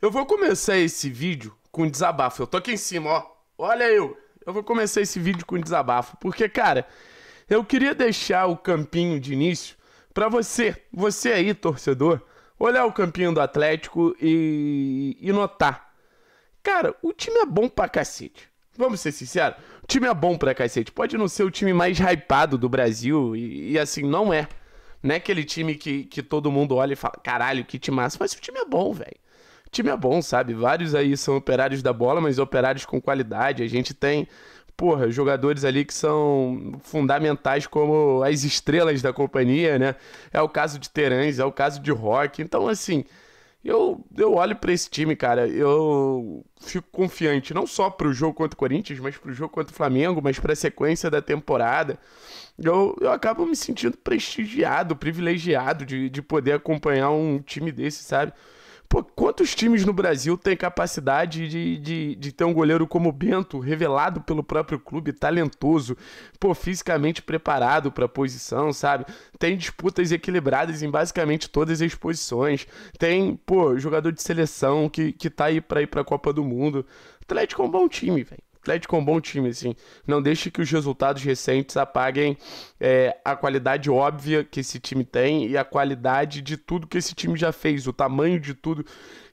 Eu vou começar esse vídeo com um desabafo. Eu tô aqui em cima, ó. Olha eu. Eu vou começar esse vídeo com um desabafo, porque cara, eu queria deixar o campinho de início para você, você aí torcedor, olhar o campinho do Atlético e, e notar. Cara, o time é bom pra cacete. Vamos ser sinceros, o time é bom pra cacete. Pode não ser o time mais hypado do Brasil e, e assim, não é. Não é aquele time que, que todo mundo olha e fala, caralho, que massa, Mas o time é bom, velho. O time é bom, sabe? Vários aí são operários da bola, mas operários com qualidade. A gente tem, porra, jogadores ali que são fundamentais como as estrelas da companhia, né? É o caso de Terãs, é o caso de Rock. Então, assim, eu, eu olho para esse time, cara, eu fico confiante, não só pro jogo contra o Corinthians, mas pro jogo contra o Flamengo, mas pra sequência da temporada. Eu, eu acabo me sentindo prestigiado, privilegiado de, de poder acompanhar um time desse, sabe? Pô, quantos times no Brasil têm capacidade de, de, de, ter um goleiro como Bento, revelado pelo próprio clube, talentoso, pô, fisicamente preparado para a posição, sabe? Tem disputas equilibradas em basicamente todas as posições. Tem, pô, jogador de seleção que, que tá aí para ir para a Copa do Mundo. Atlético é um bom time, velho. Atlético é um bom time, assim. Não deixe que os resultados recentes apaguem é, a qualidade óbvia que esse time tem e a qualidade de tudo que esse time já fez, o tamanho de tudo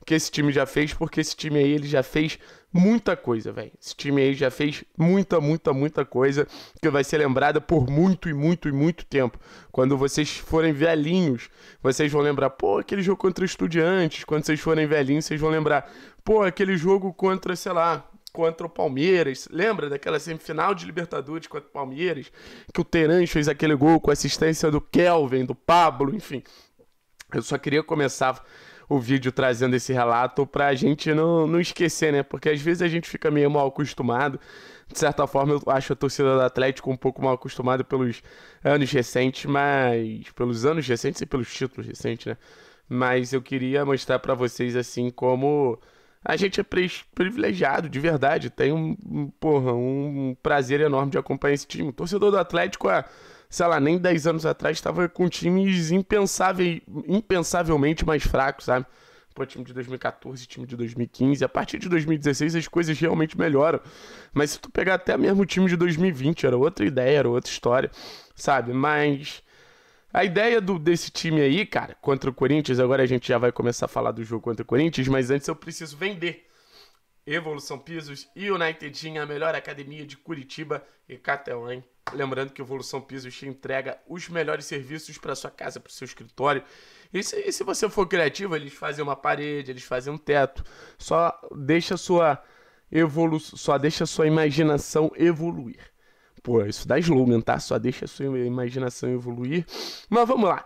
que esse time já fez, porque esse time aí ele já fez muita coisa, velho. Esse time aí já fez muita, muita, muita coisa que vai ser lembrada por muito e muito e muito tempo. Quando vocês forem velhinhos, vocês vão lembrar, pô, aquele jogo contra estudiantes. Quando vocês forem velhinhos, vocês vão lembrar, pô, aquele jogo contra, sei lá, contra o Palmeiras. Lembra daquela semifinal de Libertadores contra o Palmeiras? Que o Teran fez aquele gol com assistência do Kelvin, do Pablo, enfim. Eu só queria começar o vídeo trazendo esse relato para a gente não, não esquecer, né? Porque às vezes a gente fica meio mal acostumado. De certa forma, eu acho a torcida do Atlético um pouco mal acostumada pelos anos recentes, mas. pelos anos recentes e pelos títulos recentes, né? Mas eu queria mostrar para vocês, assim, como a gente é privilegiado, de verdade. Tem um, porra, um prazer enorme de acompanhar esse time. O torcedor do Atlético, há, sei lá, nem 10 anos atrás, estava com times impensável, impensavelmente mais fracos, sabe? Pô, time de 2014, time de 2015. A partir de 2016 as coisas realmente melhoram. Mas se tu pegar até mesmo o time de 2020, era outra ideia, era outra história, sabe? Mas a ideia do, desse time aí, cara, contra o Corinthians, agora a gente já vai começar a falar do jogo contra o Corinthians, mas antes eu preciso vender. Evolução Pisos e United Gym, a melhor academia de Curitiba e Catelém. Lembrando que Evolução Pisos te entrega os melhores serviços para sua casa, para o seu escritório. E se, e se, você for criativo, eles fazem uma parede, eles fazem um teto. Só deixa sua evolu só deixa sua imaginação evoluir. Pô, isso dá slogan, tá? Só deixa a sua imaginação evoluir. Mas vamos lá.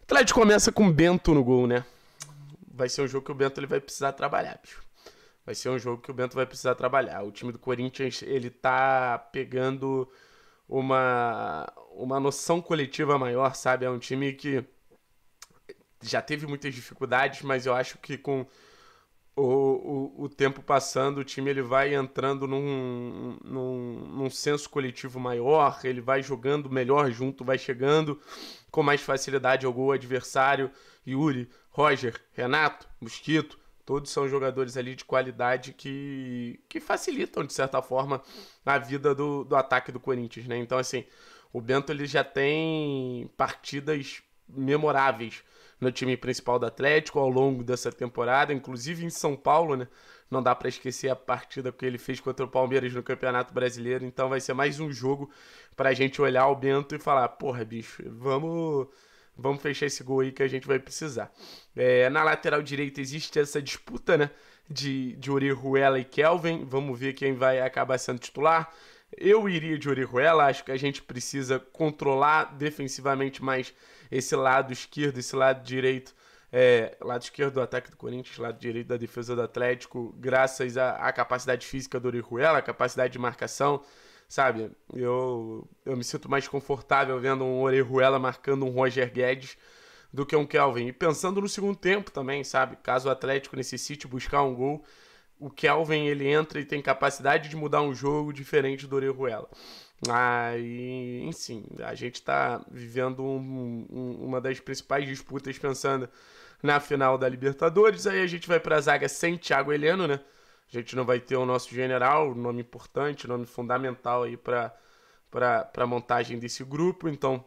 O Atlético começa com Bento no gol, né? Vai ser um jogo que o Bento ele vai precisar trabalhar, bicho. Vai ser um jogo que o Bento vai precisar trabalhar. O time do Corinthians, ele tá pegando uma, uma noção coletiva maior, sabe? É um time que já teve muitas dificuldades, mas eu acho que com o, o, o, tempo passando, o time ele vai entrando num, num, num senso coletivo maior, ele vai jogando melhor junto, vai chegando com mais facilidade ao gol adversário. Yuri, Roger, Renato, Mosquito, todos são jogadores ali de qualidade que, que facilitam, de certa forma, a vida do, do ataque do Corinthians, né? Então, assim, o Bento ele já tem partidas memoráveis no time principal do Atlético ao longo dessa temporada, inclusive em São Paulo, né? Não dá para esquecer a partida que ele fez contra o Palmeiras no Campeonato Brasileiro. Então vai ser mais um jogo para a gente olhar o Bento e falar: porra, bicho, vamos vamos fechar esse gol aí que a gente vai precisar. É, na lateral direita existe essa disputa, né? De, de Uri Ruela e Kelvin. Vamos ver quem vai acabar sendo titular. Eu iria de Orihuela, acho que a gente precisa controlar defensivamente mais esse lado esquerdo, esse lado direito. É, lado esquerdo do ataque do Corinthians, lado direito da defesa do Atlético, graças à, à capacidade física do Orihuela, a capacidade de marcação, sabe? Eu, eu me sinto mais confortável vendo um Orihuela marcando um Roger Guedes do que um Kelvin. E pensando no segundo tempo também, sabe? Caso o Atlético necessite buscar um gol, o Kelvin ele entra e tem capacidade de mudar um jogo diferente do Orejuela. Aí, ah, enfim, a gente está vivendo um, um, uma das principais disputas pensando na final da Libertadores. Aí a gente vai para a zaga sem Thiago Heleno, né? A gente não vai ter o nosso general, nome importante, nome fundamental aí para para montagem desse grupo. Então,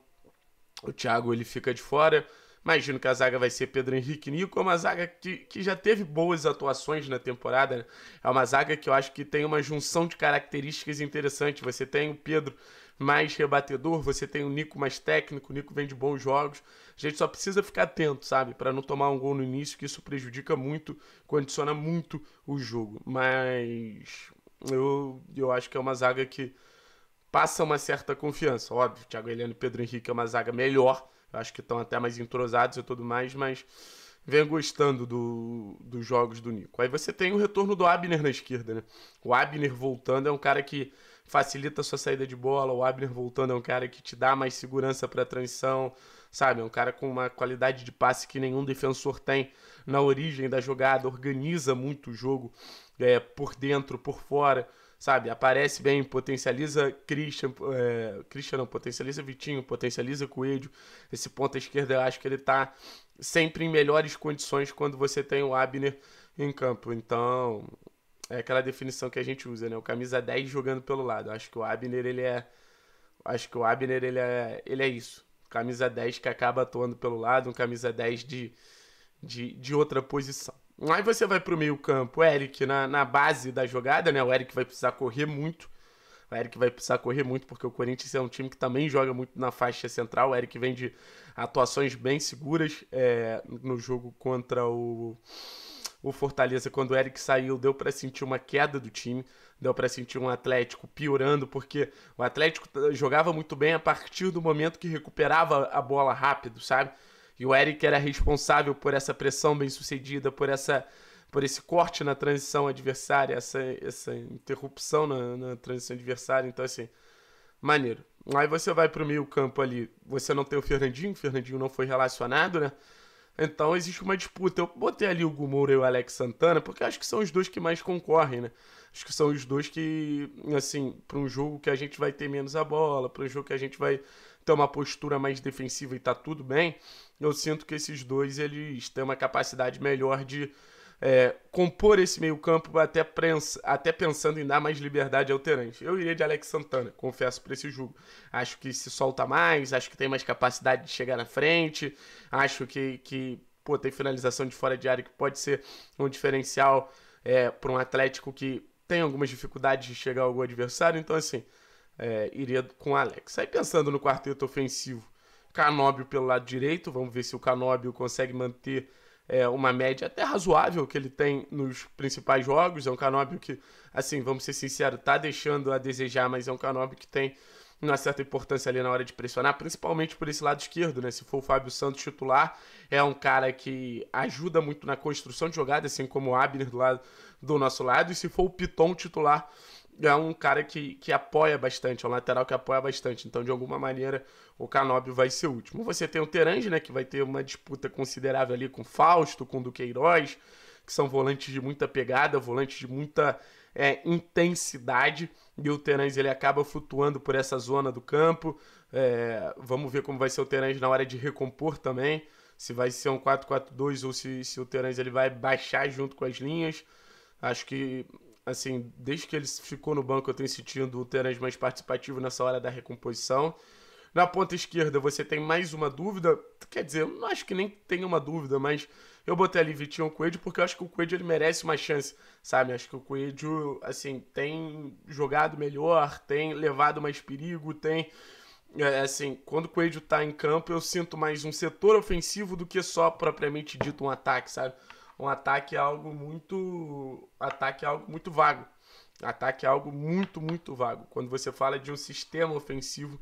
o Thiago ele fica de fora. Imagino que a zaga vai ser Pedro Henrique e Nico, é uma zaga que, que já teve boas atuações na temporada. Né? É uma zaga que eu acho que tem uma junção de características interessante. Você tem o Pedro mais rebatedor, você tem o Nico mais técnico, o Nico vem de bons jogos. A gente só precisa ficar atento, sabe? Para não tomar um gol no início, que isso prejudica muito, condiciona muito o jogo. Mas eu, eu acho que é uma zaga que passa uma certa confiança. Óbvio, Thiago Heleno e Pedro Henrique é uma zaga melhor acho que estão até mais entrosados e tudo mais, mas vem gostando do, dos jogos do Nico. Aí você tem o retorno do Abner na esquerda, né? O Abner voltando é um cara que facilita a sua saída de bola, o Abner voltando é um cara que te dá mais segurança para a transição, sabe? É um cara com uma qualidade de passe que nenhum defensor tem na origem da jogada, organiza muito o jogo é, por dentro, por fora sabe? Aparece bem, potencializa Christian, é, Christian não, potencializa Vitinho, potencializa Coelho. Esse ponta esquerda eu acho que ele tá sempre em melhores condições quando você tem o Abner em campo. Então, é aquela definição que a gente usa, né? O camisa 10 jogando pelo lado. Eu acho que o Abner, ele é acho que o Abner, ele é, ele é isso. Camisa 10 que acaba atuando pelo lado, um camisa 10 de, de, de outra posição. Aí você vai pro meio campo, Eric na, na base da jogada, né? O Eric vai precisar correr muito. O Eric vai precisar correr muito, porque o Corinthians é um time que também joga muito na faixa central. O Eric vem de atuações bem seguras é, no jogo contra o, o Fortaleza. Quando o Eric saiu, deu para sentir uma queda do time, deu para sentir um Atlético piorando, porque o Atlético jogava muito bem a partir do momento que recuperava a bola rápido, sabe? E o Eric era responsável por essa pressão bem sucedida, por essa por esse corte na transição adversária, essa, essa interrupção na, na transição adversária. Então, assim, maneiro. Aí você vai para o meio campo ali, você não tem o Fernandinho, o Fernandinho não foi relacionado, né? Então existe uma disputa. Eu botei ali o Gumoura e o Alex Santana, porque acho que são os dois que mais concorrem, né? Acho que são os dois que, assim, para um jogo que a gente vai ter menos a bola, para um jogo que a gente vai ter uma postura mais defensiva e tá tudo bem, eu sinto que esses dois eles têm uma capacidade melhor de é, compor esse meio-campo até, até pensando em dar mais liberdade ao Terence. Eu iria de Alex Santana, confesso, para esse jogo. Acho que se solta mais, acho que tem mais capacidade de chegar na frente, acho que, que pô, tem finalização de fora de área que pode ser um diferencial é, para um Atlético que tem algumas dificuldades de chegar ao adversário. Então, assim, é, iria com o Alex. Aí pensando no quarteto ofensivo, Canóbio pelo lado direito, vamos ver se o Canóbio consegue manter é, uma média até razoável que ele tem nos principais jogos. É um Canóbio que, assim, vamos ser sinceros, tá deixando a desejar, mas é um Canóbio que tem uma certa importância ali na hora de pressionar, principalmente por esse lado esquerdo, né? Se for o Fábio Santos titular, é um cara que ajuda muito na construção de jogada, assim como o Abner do, lado, do nosso lado, e se for o Piton titular, é um cara que, que apoia bastante, é um lateral que apoia bastante. Então, de alguma maneira, o Canóbio vai ser último. Você tem o Terange, né, que vai ter uma disputa considerável ali com Fausto, com Duqueiroz, que são volantes de muita pegada, volantes de muita é, intensidade. E o Terange, ele acaba flutuando por essa zona do campo. É, vamos ver como vai ser o Terange na hora de recompor também. Se vai ser um 4-4-2 ou se, se o Terange ele vai baixar junto com as linhas. Acho que assim, desde que ele ficou no banco, eu tenho sentindo o Terence mais participativo nessa hora da recomposição. Na ponta esquerda, você tem mais uma dúvida. Quer dizer, eu não acho que nem tenha uma dúvida, mas eu botei ali Vitinho Coelho porque eu acho que o Coelho ele merece uma chance, sabe? Acho que o Coelho, assim, tem jogado melhor, tem levado mais perigo, tem. É, assim, quando o Coelho tá em campo, eu sinto mais um setor ofensivo do que só propriamente dito um ataque, sabe? Um ataque é algo muito. Ataque é algo muito vago. Ataque é algo muito, muito vago. Quando você fala de um sistema ofensivo,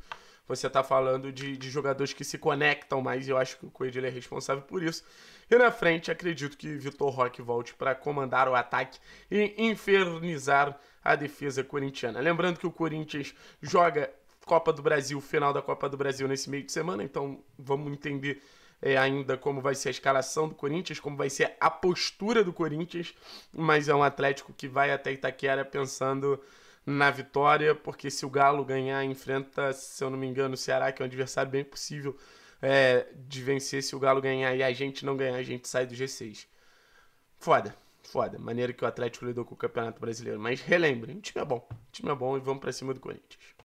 você está falando de, de, jogadores que se conectam mais, e eu acho que o Coelho é responsável por isso. E na frente, acredito que Vitor Roque volte para comandar o ataque e infernizar a defesa corintiana. Lembrando que o Corinthians joga Copa do Brasil, final da Copa do Brasil nesse meio de semana, então vamos entender é, ainda como vai ser a escalação do Corinthians, como vai ser a postura do Corinthians, mas é um Atlético que vai até Itaquera pensando na vitória, porque se o Galo ganhar, enfrenta, se eu não me engano, o Ceará, que é um adversário bem possível é, de vencer. Se o Galo ganhar e a gente não ganhar, a gente sai do G6. Foda, foda. Maneira que o Atlético lidou com o Campeonato Brasileiro. Mas relembrem, o time é bom. O time é bom e vamos para cima do Corinthians.